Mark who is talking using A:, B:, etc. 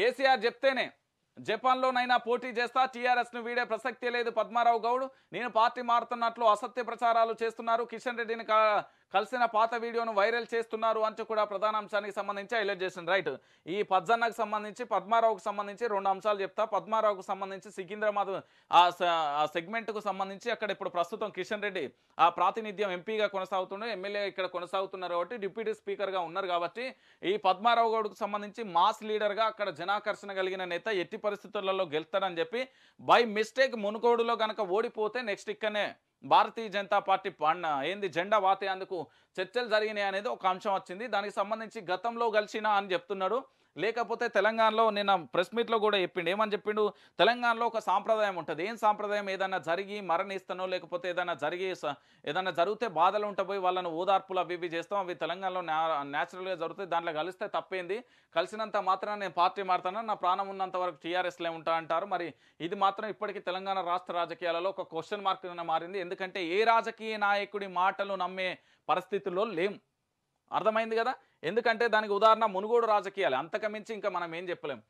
A: కేసీఆర్ చెప్తేనే జపాన్లోనైనా పోటీ చేస్తా ను వీడే ప్రసక్తే లేదు పద్మారావు గౌడ్ నేను పార్టీ మారుతున్నట్లు అసత్య ప్రచారాలు చేస్తున్నారు కిషన్ రెడ్డిని కలిసిన పాత వీడియోను వైరల్ చేస్తున్నారు అంటూ కూడా ప్రధాన అంశానికి సంబంధించి హైలైట్ చేసింది రైట్ ఈ పద్జన్నకు సంబంధించి పద్మారావుకు సంబంధించి రెండు అంశాలు చెప్తా పద్మారావుకు సంబంధించి సికింద్రాబాద్ ఆ సెగ్మెంట్కు సంబంధించి అక్కడ ఇప్పుడు ప్రస్తుతం కిషన్ రెడ్డి ఆ ప్రాతినిధ్యం ఎంపీగా కొనసాగుతుండే ఎమ్మెల్యే ఇక్కడ కొనసాగుతున్నారు కాబట్టి డిప్యూటీ స్పీకర్గా ఉన్నారు కాబట్టి ఈ పద్మారావు గౌడ్కు సంబంధించి మాస్ లీడర్గా అక్కడ జనాకర్షణ కలిగిన నేత ఎట్టి పరిస్థితులలో గెలుస్తాడని చెప్పి బై మిస్టేక్ మునుకోడులో కనుక ఓడిపోతే నెక్స్ట్ ఇక్కడనే భారతీయ జనతా పార్టీ పండ ఏంది జెండా వాతే అందుకు చర్చలు జరిగినాయి అనేది ఒక అంశం వచ్చింది దానికి సంబంధించి గతంలో కలిసినా అని చెప్తున్నాడు లేకపోతే తెలంగాణలో నిన్న ప్రెస్ మీట్లో కూడా చెప్పిండు ఏమని చెప్పిండు తెలంగాణలో ఒక సాంప్రదాయం ఉంటుంది ఏం సాంప్రదాయం ఏదైనా జరిగి మరణిస్తానో లేకపోతే ఏదైనా జరిగి ఏదైనా జరిగితే బాధలు ఉంటాయి వాళ్ళను ఓదార్పులు అవి ఇవి చేస్తాం అవి తెలంగాణలో న్యాచురల్గా జరుగుతాయి దాంట్లో కలిస్తే తప్పేంది కలిసినంత మాత్రం నేను పార్టీ మారుతాను నా ప్రాణం ఉన్నంత వరకు టీఆర్ఎస్లే ఉంటా అంటారు మరి ఇది మాత్రం ఇప్పటికీ తెలంగాణ రాష్ట్ర రాజకీయాలలో ఒక క్వశ్చన్ మార్క్ మారింది ఎందుకంటే ఏ రాజకీయ నాయకుడి మాటలు నమ్మే పరిస్థితుల్లో లేం అర్థమైంది కదా ఎందుకంటే దానికి ఉదాహరణ మునుగోడు రాజకీయాలు అంతకమించి ఇంకా మనం ఏం చెప్పలేము